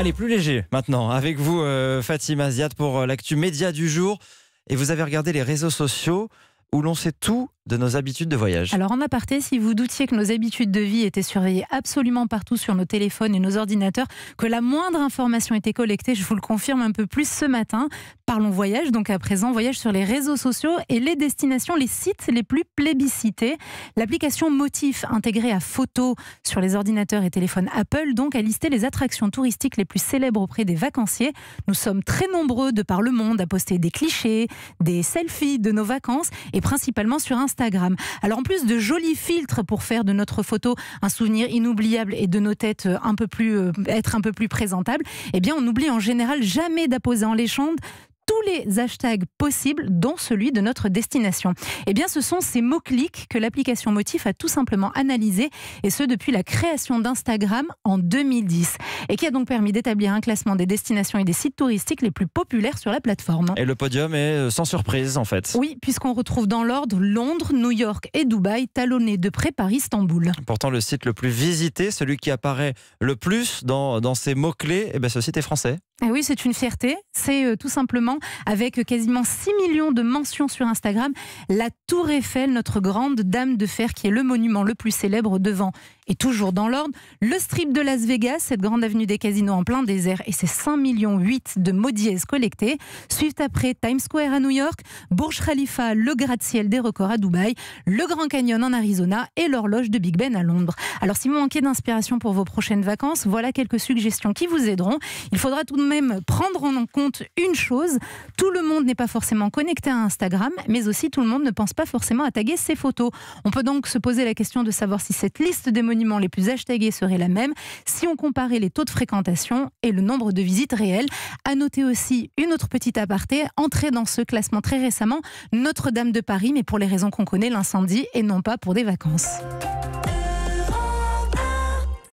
Allez, plus léger maintenant, avec vous, euh, Fatima Ziad, pour euh, l'actu média du jour. Et vous avez regardé les réseaux sociaux où l'on sait tout de nos habitudes de voyage. Alors en aparté, si vous doutiez que nos habitudes de vie étaient surveillées absolument partout sur nos téléphones et nos ordinateurs, que la moindre information était collectée, je vous le confirme un peu plus ce matin. Parlons voyage, donc à présent, voyage sur les réseaux sociaux et les destinations, les sites les plus plébiscités. L'application Motif, intégrée à photos sur les ordinateurs et téléphones Apple, donc a listé les attractions touristiques les plus célèbres auprès des vacanciers. Nous sommes très nombreux de par le monde à poster des clichés, des selfies de nos vacances et principalement sur Instagram. Alors en plus de jolis filtres pour faire de notre photo un souvenir inoubliable et de nos têtes euh, un peu plus, euh, être un peu plus présentable, eh bien on n'oublie en général jamais d'apposer en légende les hashtags possibles, dont celui de notre destination. Et eh bien, ce sont ces mots-clics que l'application Motif a tout simplement analysés, et ce depuis la création d'Instagram en 2010, et qui a donc permis d'établir un classement des destinations et des sites touristiques les plus populaires sur la plateforme. Et le podium est euh, sans surprise, en fait. Oui, puisqu'on retrouve dans l'ordre Londres, New York et Dubaï, talonnés de près par Istanbul. Pourtant, le site le plus visité, celui qui apparaît le plus dans, dans ces mots-clés, eh bien, ce site est français. Eh oui, c'est une fierté. C'est euh, tout simplement, avec euh, quasiment 6 millions de mentions sur Instagram, la Tour Eiffel, notre grande dame de fer, qui est le monument le plus célèbre devant et toujours dans l'ordre, le strip de Las Vegas, cette grande avenue des casinos en plein désert, et ses 5 millions 8 de maudièses collectés. Suivent après Times Square à New York, Burj Khalifa, le gratte-ciel des records à Dubaï, le Grand Canyon en Arizona et l'horloge de Big Ben à Londres. Alors, si vous manquez d'inspiration pour vos prochaines vacances, voilà quelques suggestions qui vous aideront. Il faudra tout de même prendre en compte une chose. Tout le monde n'est pas forcément connecté à Instagram, mais aussi tout le monde ne pense pas forcément à taguer ses photos. On peut donc se poser la question de savoir si cette liste des monuments les plus hashtagués serait la même si on comparait les taux de fréquentation et le nombre de visites réelles. À noter aussi une autre petite aparté, entrée dans ce classement très récemment, Notre-Dame de Paris, mais pour les raisons qu'on connaît, l'incendie et non pas pour des vacances.